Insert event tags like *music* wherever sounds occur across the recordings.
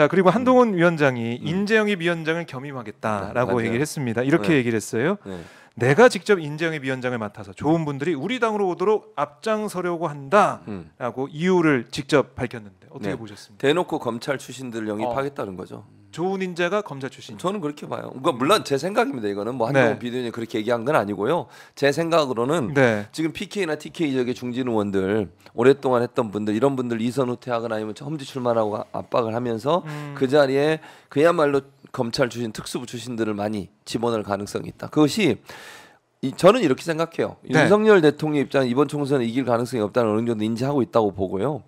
자 그리고 음. 한동훈 위원장이 음. 인재영입 위원장을 겸임하겠다라고 맞 네, 얘기를 했습니다. 이렇게 네. 얘기를 했어요. 네. 내가 직접 인재영입 위원장을 맡아서 좋은 음. 분들이 우리 당으로 오도록 앞장서려고 한다라고 이유를 직접 밝혔는데 어떻게 보셨습니까? 대놓고 검찰 출신들 영입하겠다는 거죠. 어. 좋은 인재가 검사 출신. 저는 그렇게 봐요. 그러니까 물론 제 생각입니다. 이거는 뭐 한동훈 네. 비대위원이 그렇게 얘기한 건 아니고요. 제 생각으로는 네. 지금 PK나 TK 지역의 중진 의원들 오랫동안 했던 분들 이런 분들 이선 후퇴하거나 아니면 험지 출마라고 압박을 하면서 음. 그 자리에 그야말로 검찰 출신 특수부 출신들을 많이 집어넣을 가능성이 있다. 그것이 이, 저는 이렇게 생각해요. 네. 윤석열 대통령 입장 이번 총선에 이길 가능성이 없다는 어느 정도 인지하고 있다고 보고요.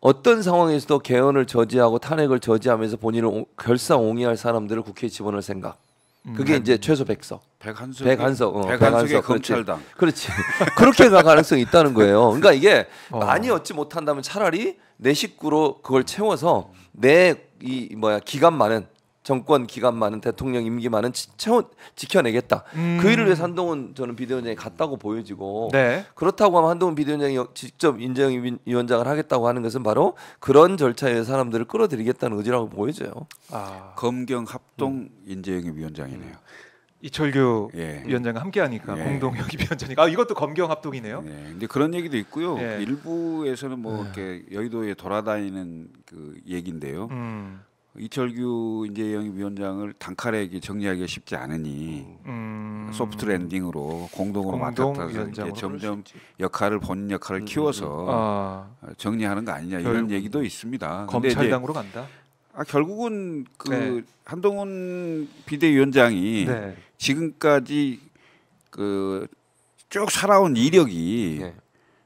어떤 상황에서도 개헌을 저지하고 탄핵을 저지하면서 본인을 오, 결사옹이할 사람들을 국회에 집어넣을 생각. 음. 그게 음, 이제 최소 백석. 백한석. 백한석. 어, 백한석의 백한석. 검찰당. 그렇지. 그렇지. *laughs* 그렇게 가 가능성이 있다는 거예요. 그러니까 이게 *laughs* 어. 많이 얻지 못한다면 차라리 내 식구로 그걸 채워서 내 이 뭐야 기간만은 정권 기간 많은 대통령 임기 많은 채워, 지켜내겠다. 음. 그 일을 위해서 한동훈 저는 비대위원장이 갔다고 보여지고 네. 그렇다고 하면 한동훈 비대위원장이 직접 인정위원장을 하겠다고 하는 것은 바로 그런 절차에 사람들을 끌어들이겠다는 의지라고 보여져요. 아. 검경 합동 음. 인재영위원장이네요. 음. 이철규 예. 위원장과 함께하니까 예. 공동혁이 위원장이니까 아, 이것도 검경 합동이네요. 예. 근데 그런 얘기도 있고요. 예. 일부에서는 뭐 예. 이렇게 여의도에 돌아다니는 그 얘긴데요. 음. 이철규 이제 영입위원장을 단칼에 게 정리하기가 쉽지 않으니 음... 소프트 랜딩으로 공동으로 공동 맡았다서 점점 역할을 본 역할을 음, 음 키워서 음. 아... 어, 정리하는 거 아니냐 이런 얘기도 있습니다. 검찰당으로 간다. 아 결국은 그 네. 한동훈 비대위원장이 네. 지금까지 그 쭉 살아온 이력이 네.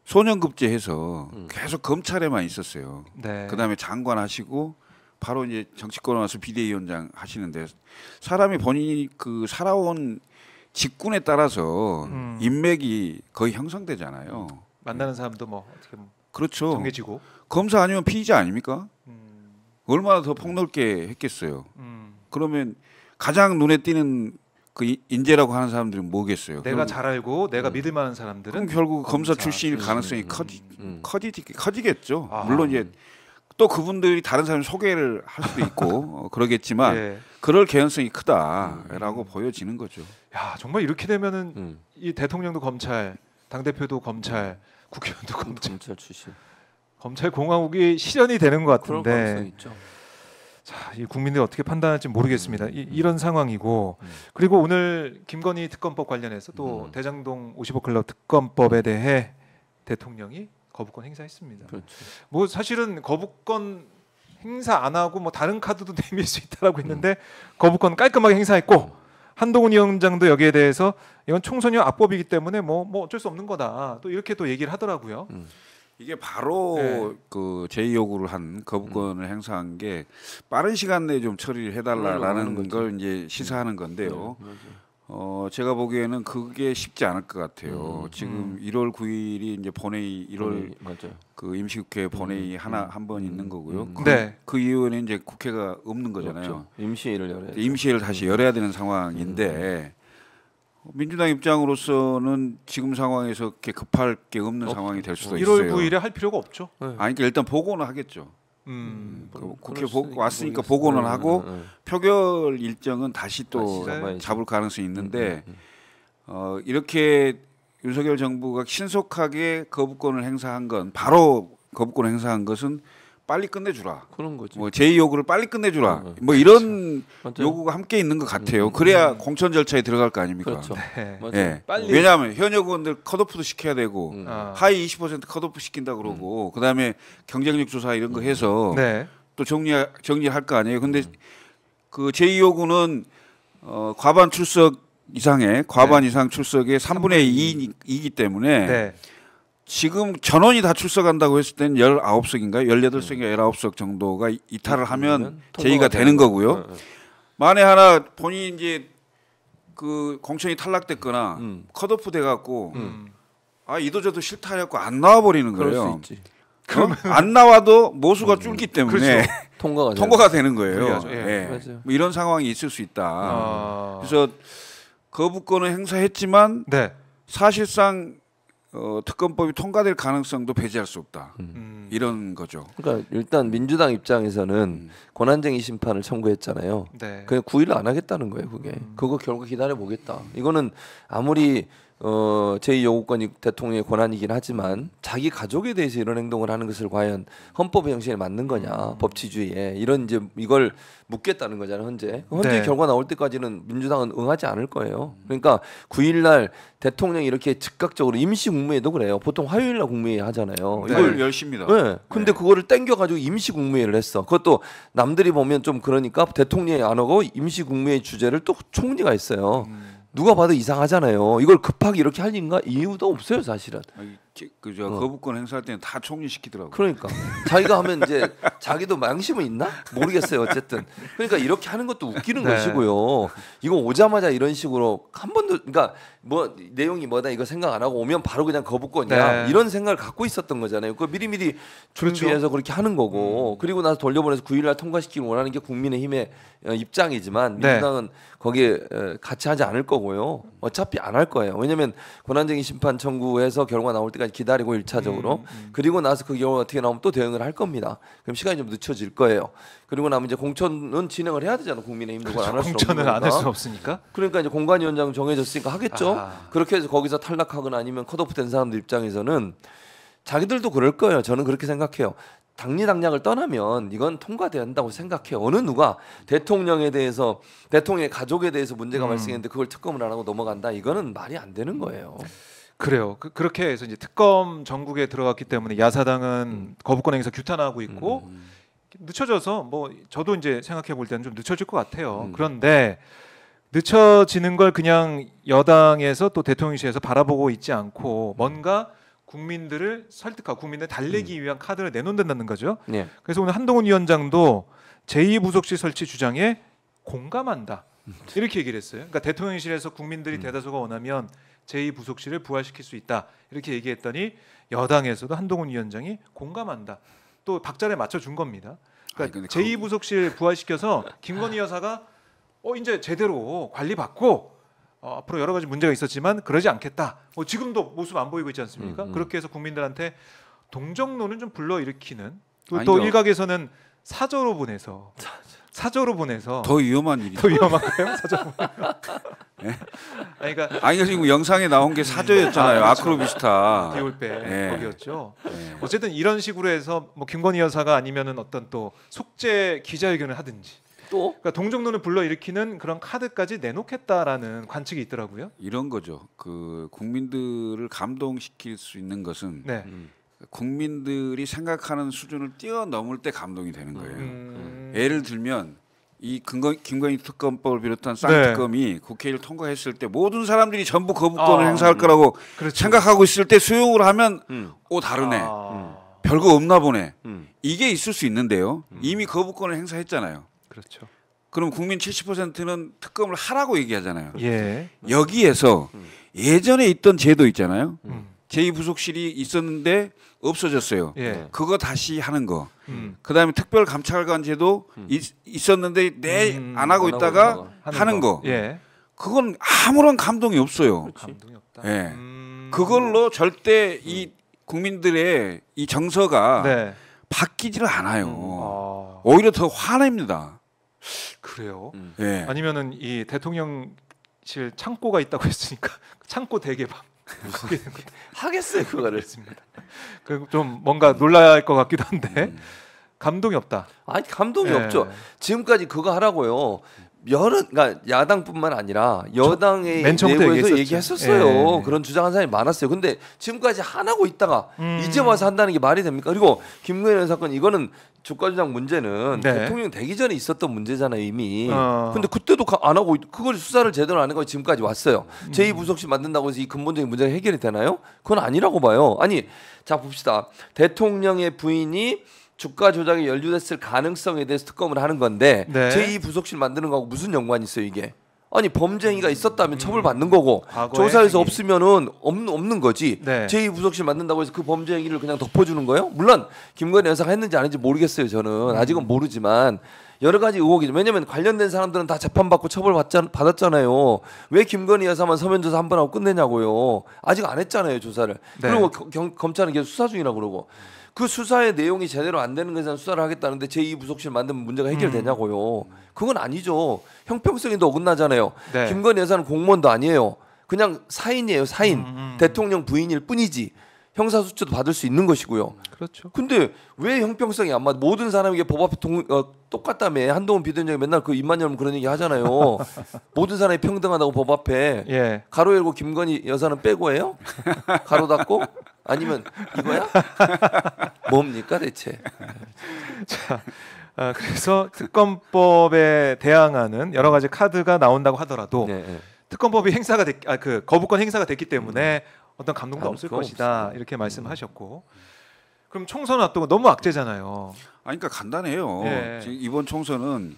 소년급제해서 음. 계속 검찰에만 있었어요. 네. 그다음에 장관하시고 바로 이제 정치권에 와서 비대위원장 하시는데 사람이 본인이 그 살아온 직군에 따라서 음. 인맥이 거의 형성되잖아요. 만나는 사람도 뭐 어떻게 그렇죠. 정해지고 검사 아니면 피의자 아닙니까? 음. 얼마나 더 폭넓게 했겠어요. 음. 그러면 가장 눈에 띄는 그 인재라고 하는 사람들은 뭐겠어요? 내가 잘 알고 내가 음. 믿을 만한 사람들은 결국 검사, 검사 출신일 가능성이 커지, 음. 커지, 커지겠죠. 아. 물론 이제 음. 또 그분들이 다른 사람 소개를 할 수도 있고 *laughs* 어, 그러겠지만 예. 그럴 개연성이 크다라고 음. 보여지는 거죠. 야 정말 이렇게 되면은 음. 이 대통령도 검찰, 당 대표도 검찰, 국회의원도 검찰, 검찰 출신, 검찰 공화국이 실현이 되는 것 같은데. 자, 이 국민들이 어떻게 판단할지 모르겠습니다. 음. 이, 이런 상황이고 음. 그리고 오늘 김건희 특검법 관련해서 또 음. 대장동 5 0 클럽 특검법에 대해 대통령이 거부권 행사했습니다. 그렇죠. 뭐 사실은 거부권 행사 안 하고 뭐 다른 카드도 *laughs* 내밀 수 있다라고 했는데 음. 거부권 깔끔하게 행사했고 한동훈 위원장도 여기에 대해서 이건 총선용 악법이기 때문에 뭐, 뭐 어쩔 수 없는 거다 또 이렇게 또 얘기를 하더라고요. 음. 이게 바로 네. 그 제의 요구를 한 거부권을 음. 행사한 게 빠른 시간 내에 좀 처리를 해달라라는 음. 걸 이제 시사하는 건데요. 네, 어 제가 보기에는 그게 쉽지 않을 것 같아요. 음, 음. 지금 음. 1월 9일이 이제 본회의 1월 본회의, 그 임시국회 본회의 음, 음 하나 음. 한번 있는 거고요. 그, 네. 그 이후에는 이제 국회가 없는 거잖아요. 임시회를 열어야 임시회를 다시 열어야 되는 상황인데 민주당 입장으로서는 지금 상황에서 급할 게 없는 없, 상황이 될 수도 1월 있어요. 1월 9일에 할 필요가 없죠. 네. 아니 그러니까 일단 보고는 하겠죠. 음, 그 국회 보, 왔으니까 보고는 하고 음, 표결 일정은 다시 또 다시 잡을 가능성이 있는데 음, 음, 어, 이렇게 윤석열 정부가 신속하게 거부권을 행사한 건 바로 거부권을 행사한 것은 빨리 끝내주라. 그런 거지. 뭐 제의 요구를 빨리 끝내주라. 네, 뭐 이런 그렇죠. 요구가 함께 있는 것 같아요. 음, 음, 그래야 네. 공천 절차에 들어갈 거 아닙니까? 그렇죠. 네. 네. 빨리. 뭐 왜냐하면 현역 의원들 컷오프도 시켜야 되고 음. 아. 하위 20% 컷오프 시킨다 그러고 음. 그다음에 경쟁력 조사 이런 거 해서 네. 또 정리 정리할 거 아니에요. 근데 음. 그 제의 요구는 어, 과반 출석 이상의 과반 네. 이상 출석의 3분의 2이기 때문에. 네. 지금 전원이 다 출석한다고 했을 때는 19석인가요? 18석인가 19석 음. 정도가 이탈을 하면 음, 음, 제의가 되는 거고요. 만에 하나 본인이 이제 그 공천이 탈락됐거나 음. 컷오프 돼 갖고 음. 아 이도저도 싫다 해갖고 안 나와 버리는 거예요. 그럼 안 나와도 모수가 줄기 때문에 그렇죠. *laughs* 통과가, 통과가 되는 거예요. 예. 네. 뭐 이런 상황이 있을 수 있다. 아. 그래서 거부권을 행사했지만 네. 사실상 어, 특검법이 통과될 가능성도 배제할 수 없다. 음. 음. 이런 거죠. 그러니까 일단 민주당 입장에서는 음. 권한쟁의 심판을 청구했잖아요. 네. 그냥 구일를안 하겠다는 거예요. 그게 음. 그거 결국 기다려 보겠다. 이거는 아무리 어, 제2요구권이 대통령의 권한이긴 하지만 자기 가족에 대해서 이런 행동을 하는 것을 과연 헌법의 형식에 맞는 거냐 음. 법치주의에 이런 이제 이걸 묻겠다는 거잖아요 현재 현재 네. 결과 나올 때까지는 민주당은 응하지 않을 거예요 음. 그러니까 9일날 대통령이 이렇게 즉각적으로 임시 국무회도 그래요 보통 화요일날 국무회의 하잖아요 네. 이걸 열심니다 네. 네. 근데 네. 그거를 땡겨가지고 임시 국무회의를 했어 그것도 남들이 보면 좀 그러니까 대통령이 안하고 임시 국무회의 주제를 또 총리가 했어요 음. 누가 봐도 이상하잖아요. 이걸 급하게 이렇게 할 인가 이유도 없어요 사실은. 그저 어. 거부권 행사할 때는 다 총리시키더라고. 그러니까 자기가 하면 이제 자기도 망심은 있나 모르겠어요 어쨌든. 그러니까 이렇게 하는 것도 웃기는 네. 것이고요. 이거 오자마자 이런 식으로 한 번도 그러니까 뭐 내용이 뭐다 이거 생각 안 하고 오면 바로 그냥 거부권이야 네. 이런 생각을 갖고 있었던 거잖아요. 그 미리미리 그렇죠. 준비해서 그렇죠. 그렇게 하는 거고 음. 그리고 나서 돌려보내서 9일날 통과시키길 원하는 게 국민의힘의 어, 입장이지만 네. 민주당은. 네. 거기에 같이 하지 않을 거고요. 어차피 안 할 거예요. 왜냐하면 권한쟁의 심판 청구해서 결과 나올 때까지 기다리고 일차적으로 음, 음. 음. 그리고 나서 그 결과 어떻게 나오면 또 대응을 할 겁니다. 그럼 시간이 좀 늦춰질 거예요. 그리고 나면 이제 공천은 진행을 해야 되잖아. 국민의힘도 그렇죠. 안할 수 없으니까. 공천은 안할 수 없으니까. 그러니까 이제 공관위원장 정해졌으니까 하겠죠. 아. 그렇게 해서 거기서 탈락하거나 아니면 컷오프 된 사람들 입장에서는 자기들도 그럴 거예요. 저는 그렇게 생각해요. 당리당략을 떠나면 이건 통과된다고 생각해. 어느 누가 대통령에 대해서 대통령의 가족에 대해서 문제가 음. 발생했는데 그걸 특검을 안 하고 넘어간다. 이거는 말이 안 되는 거예요. 그래요. 그, 렇게 해서 이제 특검 전국에 들어갔기 때문에 야사당은 음. 거부권 행에서 규탄하고 있고 음. 늦춰져서 뭐 저도 이제 생각해 볼 때는 좀 늦춰질 것 같아요. 음. 그런데 늦춰지는 걸 그냥 여당에서 또 대통령실에서 바라보고 있지 않고 뭔가 국민들을 설득하고 국민을 달래기 음. 위한 카드를 내놓는다는 거죠. 네. 그래서 오늘 한동훈 위원장도 제2부속실 설치 주장에 공감한다. 음. 이렇게 얘기를 했어요. 그러니까 대통령실에서 국민들이 음. 대다수가 원하면 제2부속실을 부활시킬 수 있다. 이렇게 얘기했더니 여당에서도 한동훈 위원장이 공감한다. 또 박자를 맞춰 준 겁니다. 그러니까 제2부속실 부활시켜서 김건희 여사가 어 이제 제대로 관리받고 어, 앞으로 여러 가지 문제가 있었지만 그러지 않겠다. 뭐 지금도 모습 안 보이고 있지 않습니까? 음, 음. 그렇게 해서 국민들한테 동정론은 좀 불러일으키는 또, 또 일각에서는 사저로 보내서 *laughs* 사저로 보내서 더 위험한 일이 더 위험한가요? 사저로 *laughs* 네? 그러니까 아니 지금 영상에 나온 게 음. 사저였잖아요. 아, 그렇죠. 크로비스타 디올페 네. 거기였죠. 네. 어쨌든 이런 식으로 해서 뭐 김건희 여사가 아니면은 어떤 또 속죄 기자회견을 하든지 또? 그러니까 동정론을 불러일으키는 그런 카드까지 내놓겠다라는 관측이 있더라고요. 이런 거죠. 그 국민들을 감동시킬 수 있는 것은 네. 국민들이 생각하는 수준을 뛰어넘을 때 감동이 되는 거예요. 음. 음. 예를 들면 이 김건희 특검법을 비롯한 네. 쌍특검이 네. 국회를 통과했을 때 모든 사람들이 전부 거부권을 아, 행사할 거라고 그렇죠. 생각하고 있을 때 수용을 하면 음. 오 다르네. 아. 별거 없나 보네. 음. 이게 있을 수 있는데요. 음. 이미 거부권을 행사했잖아요. 그렇죠. 그럼 국민 70%는 특검을 하라고 얘기하잖아요. 예. 여기에서 음. 예전에 있던 제도 있잖아요. 음. 제2부속실이 있었는데 없어졌어요. 예. 네. 그거 다시 하는 거. 음. 그다음에 특별 감찰관 제도 음. 있, 있었는데 내안 음. 네, 하고 있다가 하고 하는, 하는 거. 예. 그건 아무런 감동이 없어요. 감동이 없다. 예. 음. 그걸로 절대 이 국민들의 이 정서가 네. 바뀌지를 않아요. 아. 오히려 더 화냅니다. 그래요. 음. 네. 아니면은 이 대통령실 창고가 있다고 *laughs* 했으니까 창고 대개방. 하겠어요 그거를. 그좀 그 뭔가 놀랄 것 같기도 한데 음. 감동이 없다. 아니 감동이 네. 없죠. 지금까지 그거 하라고요. 여러 그러니까 야당뿐만 아니라 여당의 내부에서 얘기했었어요. 예, 예. 그런 주장한 사람이 많았어요. 근데 지금까지 안 하고 있다가 음. 이제 와서 한다는 게 말이 됩니까? 그리고 김건희 사건 이거는 주가 주장 문제는 네. 대통령 되기 전에 있었던 문제잖아요 이미. 어. 근데 그때도 안 하고 그걸 수사를 제대로 안 해가지고 지금까지 왔어요. 음. 제2 부속실 만든다고 해서 이 근본적인 문제가 해결이 되나요? 그건 아니라고 봐요. 아니 자 봅시다. 대통령의 부인이 주가 조작에 연루됐을 가능성에 대해서 특검을 하는 건데 네. 제2 부속실 만드는 거하고 무슨 연관이 있어요 이게? 아니 범죄행위가 있었다면 음. 처벌받는 거고 조사에서 행위. 없으면은 없는 없는 거지. 네. 제2 부속실 만든다고 해서 그 범죄행위를 그냥 덮어주는 거예요? 물론 김건희 여사가 했는지 안 했는지 모르겠어요. 저는 아직은 음. 모르지만 여러 가지 의혹이죠. 왜냐하면 관련된 사람들은 다 재판받고 처벌받았잖아요. 왜 김건희 여사만 서면조사 한 번 하고 끝내냐고요. 아직 안 했잖아요 조사를. 네. 그리고 겨, 검찰은 계속 수사 중이라고 그러고. 그 수사의 내용이 제대로 안 되는 것에 대한 수사를 하겠다는데 제2부속실 만들면 문제가 해결되냐고요. 음. 그건 아니죠. 형평성이도 어긋나잖아요. 네. 김건희 여사는 공무원도 아니에요. 그냥 사인이에요. 사인. 음, 음, 음. 대통령 부인일 뿐이지. 형사 수치도 받을 수 있는 것이고요. 그렇죠. 근데 왜 형평성이 안 맞? 모든 사람에게 법 앞에 동, 어, 똑같다며 한동훈 비대위원장이 맨날 그 입만 열면 그런 얘기 하잖아요. *laughs* 모든 사람이 평등하다고 법 앞에. 예. 가로 열고 김건희 여사는 빼고예요? 가로 닫고 아니면 이거야? *laughs* 뭡니까 대체? 자, 아, 그래서 특검법에 대항하는 여러 가지 카드가 나온다고 하더라도 네, 네. 특검법이 행사가 됐, 아, 그 거부권 행사가 됐기 때문에 음. 어떤 감동도 없을 것이다 없어요. 이렇게 말씀하셨고. 음. 그럼 총선 앞두고 너무 악재잖아요. 아, 그러니까 간단해요. 네. 지금 이번 총선은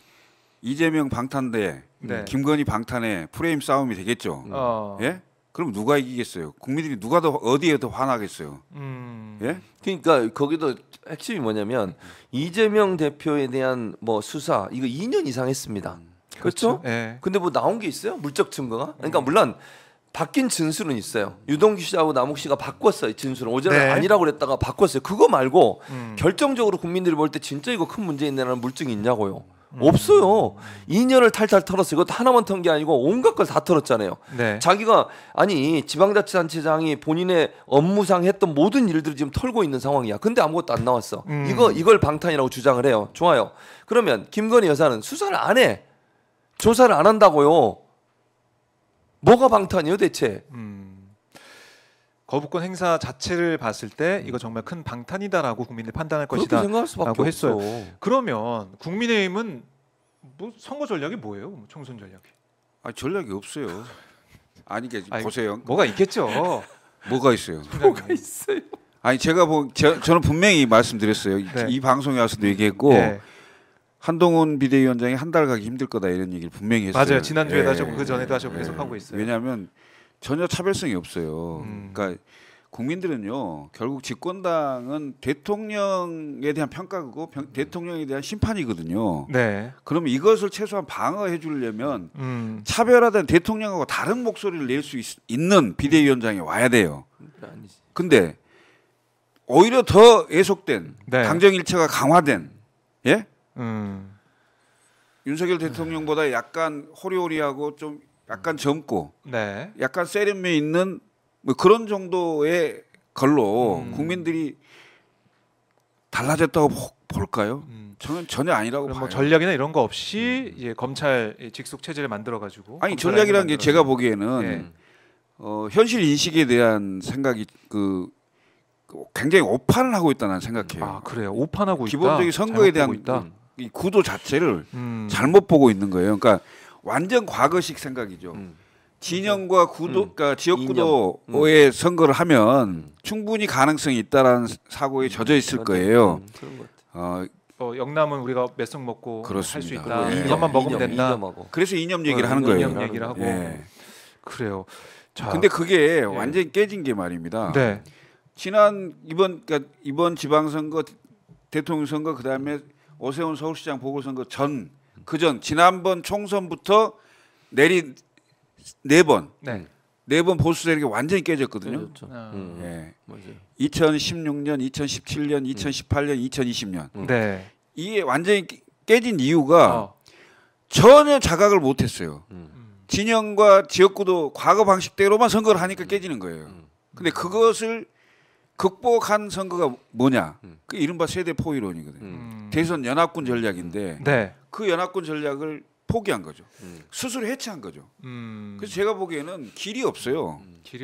이재명 방탄 대 네. 김건희 방탄의 프레임 싸움이 되겠죠. 어. 예? 그럼 누가 이기겠어요? 국민들이 누가 더 어디에 더 화나겠어요? 음. 예? 그러니까 거기도 핵심이 뭐냐면 이재명 대표에 대한 뭐 수사 이거 2년 이상 했습니다. 음, 그렇죠? 그렇죠? 네. 근데 뭐 나온 게 있어요? 물적 증거가? 그러니까 음. 물론 바뀐 진술은 있어요. 유동규 씨하고 남욱 씨가 바꿨어요. 진술은 오전에 네. 아니라고 그랬다가 바꿨어요. 그거 말고 음. 결정적으로 국민들이 볼 때 진짜 이거 큰 문제 있네라는 물증이 있냐고요. 음. 없어요. 2년을 탈탈 털었어요. 이것 도 하나만 턴 게 아니고 온갖 걸 다 털었잖아요. 네. 자기가 아니 지방자치단체장이 본인의 업무상 했던 모든 일들을 지금 털고 있는 상황이야. 근데 아무것도 안 나왔어. 음. 이거 이걸 방탄이라고 주장을 해요. 좋아요. 그러면 김건희 여사는 수사를 안 해. 조사를 안 한다고요. 뭐가 방탄이에요, 대체? 음. 거부권 행사 자체를 봤을 때 음. 이거 정말 큰 방탄이다라고 국민들 판단할 것이다라고 했어요. 그러면 국민의힘은 뭐 선거 전략이 뭐예요? 뭐 총선 전략이? 아 전략이 없어요. 아니 게 보세요. 뭐가 있겠죠. *laughs* 뭐가 있어요? 뭐가 있어요? 아니 제가 보 뭐, 제, 저는 분명히 말씀드렸어요. 네. 이, 방송에 와서도 얘기했고 네. 한동훈 비대위원장이 한 달 가기 힘들 거다 이런 얘기를 분명히 했어요. 맞아요. 지난주에도 예. 하셨고 그 전에도 하셨고 예. 계속하고 있어요. 왜냐하면 전혀 차별성이 없어요. 음. 그러니까 국민들은요 결국 집권당은 대통령에 대한 평가고 병, 음. 대통령에 대한 심판이거든요. 네. 그럼 이것을 최소한 방어해 주려면 음. 차별화된 대통령하고 다른 목소리를 낼 수 있는 비대위원장이 와야 돼요. 그러니까 근데 오히려 더 애속된 네. 당정일체가 강화된 예. 음. 윤석열 대통령보다 약간 호리호리하고 좀 약간 젊고 네. 약간 세련미 있는 뭐 그런 정도의 걸로 음. 국민들이 달라졌다고 볼까요? 음. 저는 전혀 아니라고 뭐 봐요. 뭐 전략이나 이런 거 없이 음. 이제 검찰 직속 체제를 만들어 가지고 아니 전략이라는 게 제가 보기에는 네. 어, 현실 인식에 대한 생각이 그 굉장히 오판을 하고 있다는 생각해요. 아 그래요, 오판하고 기본적인 있다. 기본적인 선거에 대한 이 구도 자체를 음. 잘못 보고 있는 거예요. 그러니까 완전 과거식 생각이죠. 음. 진영과 구도, 음. 그러니까 지역구도의 음. 선거를 하면 음. 충분히 가능성이 있다라는 음. 사고에 젖어 있을 거예요. 어, 어, 영남은 우리가 몇성 먹고 할 수 있다. 예. 이것만 먹으면 이념, 된다. 이념하고. 그래서 이념 어, 얘기를 어, 하는 이념 거예요. 이념 얘기를 하고 예. 그래요. 자, 근데 그게 예. 완전히 깨진 게 말입니다. 네. 지난 이번 그러니까 이번 지방선거 대통령 선거 그다음에 오세훈 서울시장 보궐선거 전 그전 지난번 총선부터 내리 네 번. 네. 네번 보수 세력이 완전히 깨졌거든요. 그렇죠. 네. 맞아요. 2016년, 2017년, 2018년, 2020년. 네. 이게 완전히 깨진 이유가 어. 전혀 자각을 못 했어요. 음. 진영과 지역구도 과거 방식대로만 선거를 하니까 깨지는 거예요. 음. 근데 그것을 극복한 선거가 뭐냐? 음. 그 이른바 세대포 이론이거든요. 음. 대선 연합군 전략인데 네. 그 연합군 전략을 포기한 거죠. 음. 스스로 해체한 거죠. 음. 그래서 제가 보기에는 길이 없어요. 음. 길이